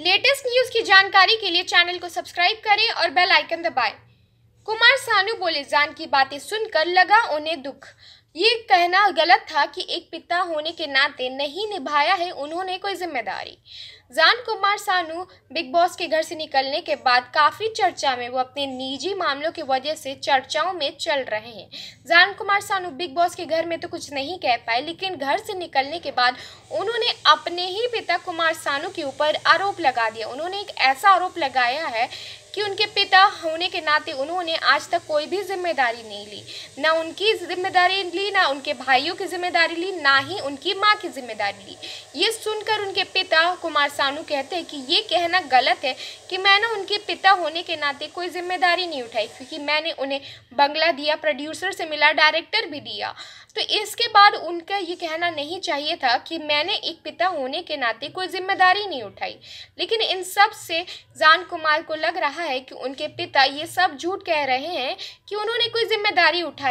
Latest news की जानकारी के लिए चैनल को सब्सक्राइब करें और बेल आइकन दबाएं। कुमार सानू बोले जान की बातें सुनकर लगा उन्हें दुख ये कहना गलत था कि एक पिता होने के नाते नहीं निभाया है उन्होंने कोई जिम्मेदारी जान कुमार सानू बिग बॉस के घर से निकलने के बाद काफ़ी चर्चा में वो अपने निजी मामलों की वजह से चर्चाओं में चल रहे हैं जान कुमार सानू बिग बॉस के घर में तो कुछ नहीं कह पाए लेकिन घर से निकलने के बाद उन्होंने अपने ही पिता कुमार सानू के ऊपर आरोप लगा दिया उन्होंने एक ऐसा आरोप लगाया है कि उनके पिता होने के नाते उन्होंने आज तक कोई भी जिम्मेदारी नहीं ली ना उनकी जिम्मेदारी ली ना उनके भाइयों की जिम्मेदारी ली ना ही उनकी माँ की जिम्मेदारी ली ये सुनकर उनके पिता कुमार सानू कहते हैं कि ये कहना गलत है कि मैंने उनके पिता होने के नाते कोई जिम्मेदारी नहीं उठाई क्योंकि मैंने उन्हें बंगला दिया प्रोड्यूसर से मिला डायरेक्टर भी दिया तो इसके बाद उनका ये कहना नहीं चाहिए था कि मैंने एक पिता होने के नाते कोई जिम्मेदारी नहीं उठाई लेकिन इन सब से जान कुमार को लग रहा है कि उनके पिता ये सब झूठ कह रहे हैं कि उन्होंने कोई जिम्मेदारी उठाई